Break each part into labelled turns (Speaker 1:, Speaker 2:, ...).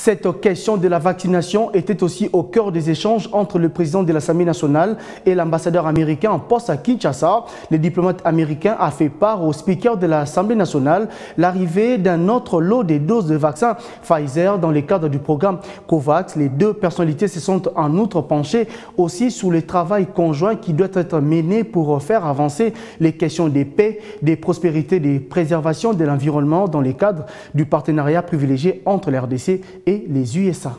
Speaker 1: Cette question de la vaccination était aussi au cœur des échanges entre le président de l'Assemblée nationale et l'ambassadeur américain en poste à Kinshasa. Le diplomate américain a fait part au speaker de l'Assemblée nationale l'arrivée d'un autre lot des doses de vaccins Pfizer dans le cadre du programme COVAX. Les deux personnalités se sont en outre penchées aussi sur le travail conjoint qui doit être mené pour faire avancer les questions des paix, des prospérités, des préservations de l'environnement dans le cadre du partenariat privilégié entre l'RDC RDC et et les USA.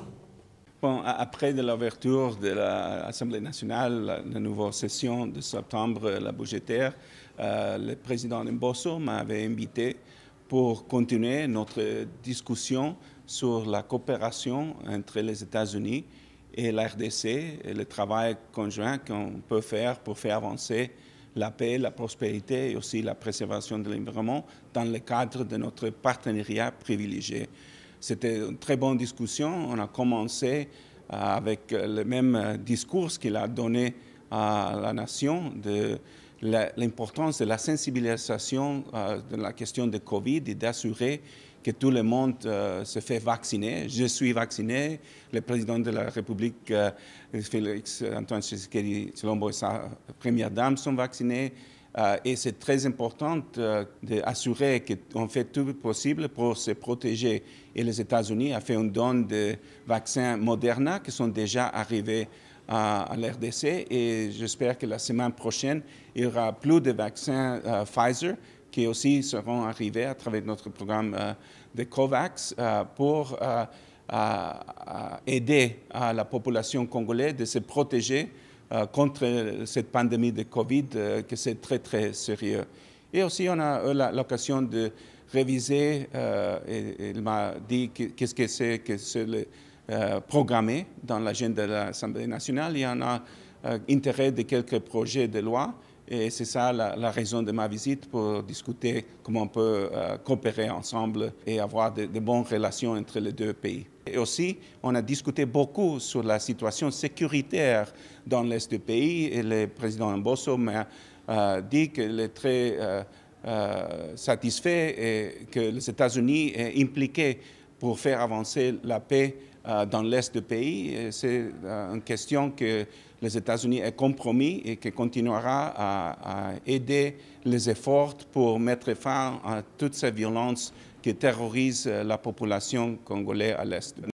Speaker 2: après l'ouverture de l'Assemblée nationale, la nouvelle session de septembre, euh, la budgétaire, euh, le président Mbosso m'avait invité pour continuer notre discussion sur la coopération entre les États-Unis et la RDC et le travail conjoint qu'on peut faire pour faire avancer la paix, la prospérité et aussi la préservation de l'environnement dans le cadre de notre partenariat privilégié. C'était une très bonne discussion. On a commencé euh, avec le même euh, discours qu'il a donné à la nation de l'importance de la sensibilisation euh, de la question de Covid et d'assurer que tout le monde se fait vacciner. Je suis vacciné. Le président de la République, Félix Antoine Tshisekedi et sa première dame sont vaccinés. Euh, et c'est très important euh, d'assurer qu'on fait tout possible pour se protéger. Et les États-Unis ont fait une donne de vaccins Moderna qui sont déjà arrivés à, l'RDC et j'espère que la semaine prochaine, il y aura plus de vaccins euh, Pfizer qui aussi seront arrivés à travers notre programme de COVAX pour aider à la population congolaise de se protéger euh, contre cette pandémie de Covid, euh, que c'est très, très sérieux. Et aussi, on a eu l'occasion de réviser, euh, et, il m'a dit qu'est-ce que c'est que c'est le programmé dans l'agenda de l'Assemblée nationale. Il y en a intérêt de quelques projets de loi et c'est ça la, raison de ma visite pour discuter comment on peut euh, coopérer ensemble et avoir de, bonnes relations entre les deux pays. Et aussi, on a discuté beaucoup sur la situation sécuritaire dans l'Est du pays et le président Mbosso m'a euh, dit qu'il est très euh, satisfait et que les États-Unis est impliqué pour faire avancer la paix euh, dans l'Est du pays. C'est euh, une question que les États-Unis ont compromis et qui continuera à, à, aider les efforts pour mettre fin à toute cette violence qui terrorise euh, la population congolaise à l'Est.